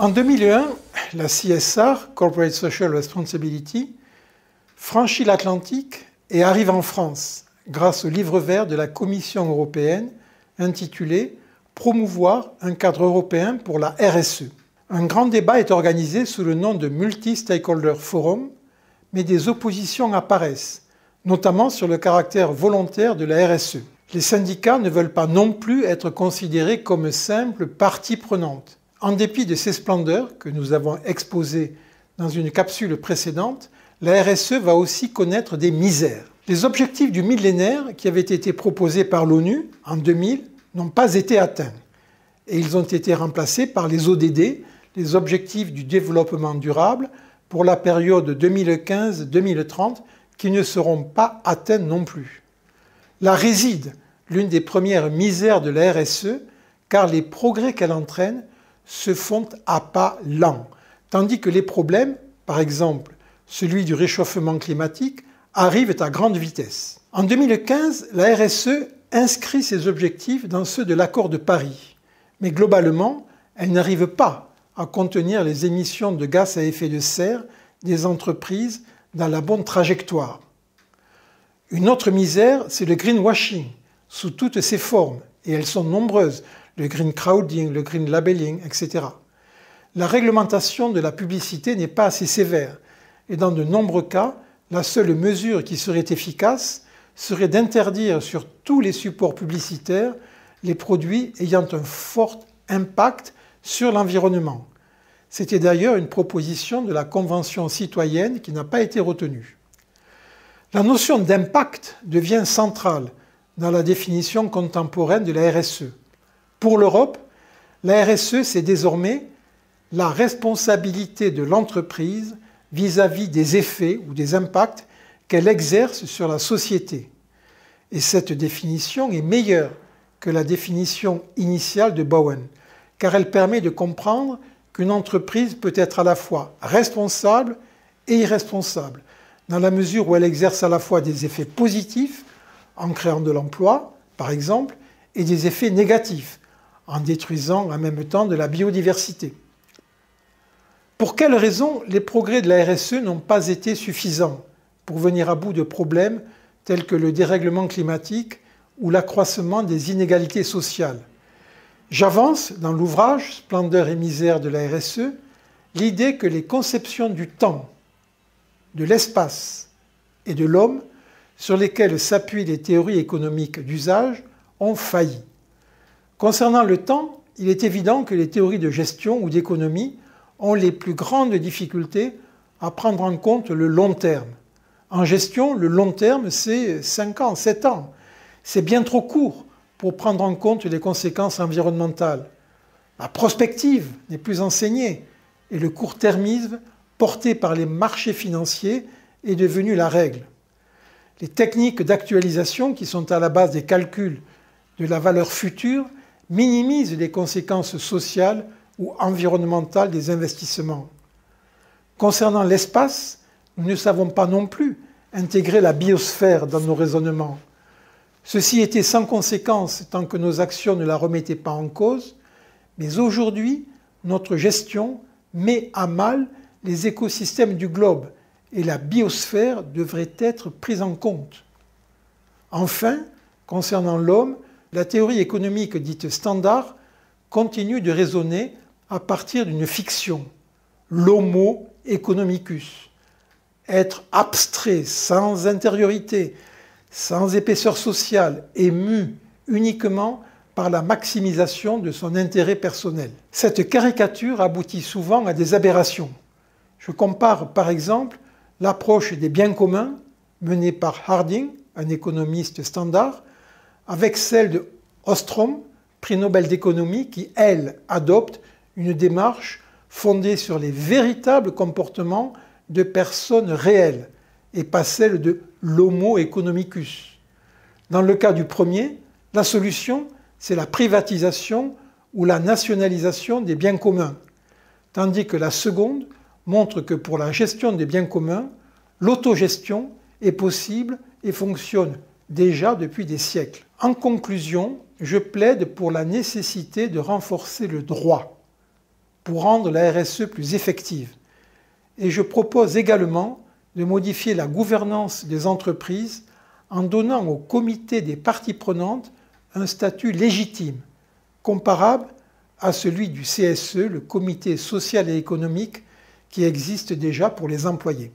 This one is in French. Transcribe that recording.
En 2001, la CSR, Corporate Social Responsibility, franchit l'Atlantique et arrive en France grâce au livre vert de la Commission européenne intitulé Promouvoir un cadre européen pour la RSE. Un grand débat est organisé sous le nom de Multi-Stakeholder Forum, mais des oppositions apparaissent, notamment sur le caractère volontaire de la RSE. Les syndicats ne veulent pas non plus être considérés comme simples parties prenantes. En dépit de ces splendeurs que nous avons exposées dans une capsule précédente, la RSE va aussi connaître des misères. Les objectifs du millénaire qui avaient été proposés par l'ONU en 2000 n'ont pas été atteints et ils ont été remplacés par les ODD, les objectifs du développement durable, pour la période 2015-2030 qui ne seront pas atteints non plus. La réside l'une des premières misères de la RSE car les progrès qu'elle entraîne se font à pas lents, tandis que les problèmes, par exemple celui du réchauffement climatique, arrivent à grande vitesse. En 2015, la RSE inscrit ses objectifs dans ceux de l'accord de Paris, mais globalement, elle n'arrive pas à contenir les émissions de gaz à effet de serre des entreprises dans la bonne trajectoire. Une autre misère, c'est le greenwashing, sous toutes ses formes, et elles sont nombreuses, le green crowding, le green labelling, etc. La réglementation de la publicité n'est pas assez sévère et dans de nombreux cas, la seule mesure qui serait efficace serait d'interdire sur tous les supports publicitaires les produits ayant un fort impact sur l'environnement. C'était d'ailleurs une proposition de la Convention citoyenne qui n'a pas été retenue. La notion d'impact devient centrale dans la définition contemporaine de la RSE. Pour l'Europe, la RSE, c'est désormais la responsabilité de l'entreprise vis-à-vis des effets ou des impacts qu'elle exerce sur la société. Et cette définition est meilleure que la définition initiale de Bowen, car elle permet de comprendre qu'une entreprise peut être à la fois responsable et irresponsable, dans la mesure où elle exerce à la fois des effets positifs, en créant de l'emploi, par exemple, et des effets négatifs, en détruisant en même temps de la biodiversité. Pour quelles raisons les progrès de la RSE n'ont pas été suffisants pour venir à bout de problèmes tels que le dérèglement climatique ou l'accroissement des inégalités sociales J'avance dans l'ouvrage Splendeur et misère de la RSE l'idée que les conceptions du temps, de l'espace et de l'homme sur lesquelles s'appuient les théories économiques d'usage ont failli. Concernant le temps, il est évident que les théories de gestion ou d'économie ont les plus grandes difficultés à prendre en compte le long terme. En gestion, le long terme, c'est 5 ans, 7 ans. C'est bien trop court pour prendre en compte les conséquences environnementales. La prospective n'est plus enseignée et le court-termisme porté par les marchés financiers est devenu la règle. Les techniques d'actualisation qui sont à la base des calculs de la valeur future minimise les conséquences sociales ou environnementales des investissements. Concernant l'espace, nous ne savons pas non plus intégrer la biosphère dans nos raisonnements. Ceci était sans conséquence tant que nos actions ne la remettaient pas en cause, mais aujourd'hui, notre gestion met à mal les écosystèmes du globe et la biosphère devrait être prise en compte. Enfin, concernant l'homme, la théorie économique dite standard continue de raisonner à partir d'une fiction, l'homo economicus. Être abstrait, sans intériorité, sans épaisseur sociale, ému uniquement par la maximisation de son intérêt personnel. Cette caricature aboutit souvent à des aberrations. Je compare par exemple l'approche des biens communs menée par Harding, un économiste standard, avec celle de Ostrom, prix Nobel d'économie, qui, elle, adopte une démarche fondée sur les véritables comportements de personnes réelles et pas celle de l'homo economicus. Dans le cas du premier, la solution, c'est la privatisation ou la nationalisation des biens communs, tandis que la seconde montre que pour la gestion des biens communs, l'autogestion est possible et fonctionne déjà depuis des siècles. En conclusion, je plaide pour la nécessité de renforcer le droit pour rendre la RSE plus effective. Et je propose également de modifier la gouvernance des entreprises en donnant au comité des parties prenantes un statut légitime, comparable à celui du CSE, le comité social et économique, qui existe déjà pour les employés.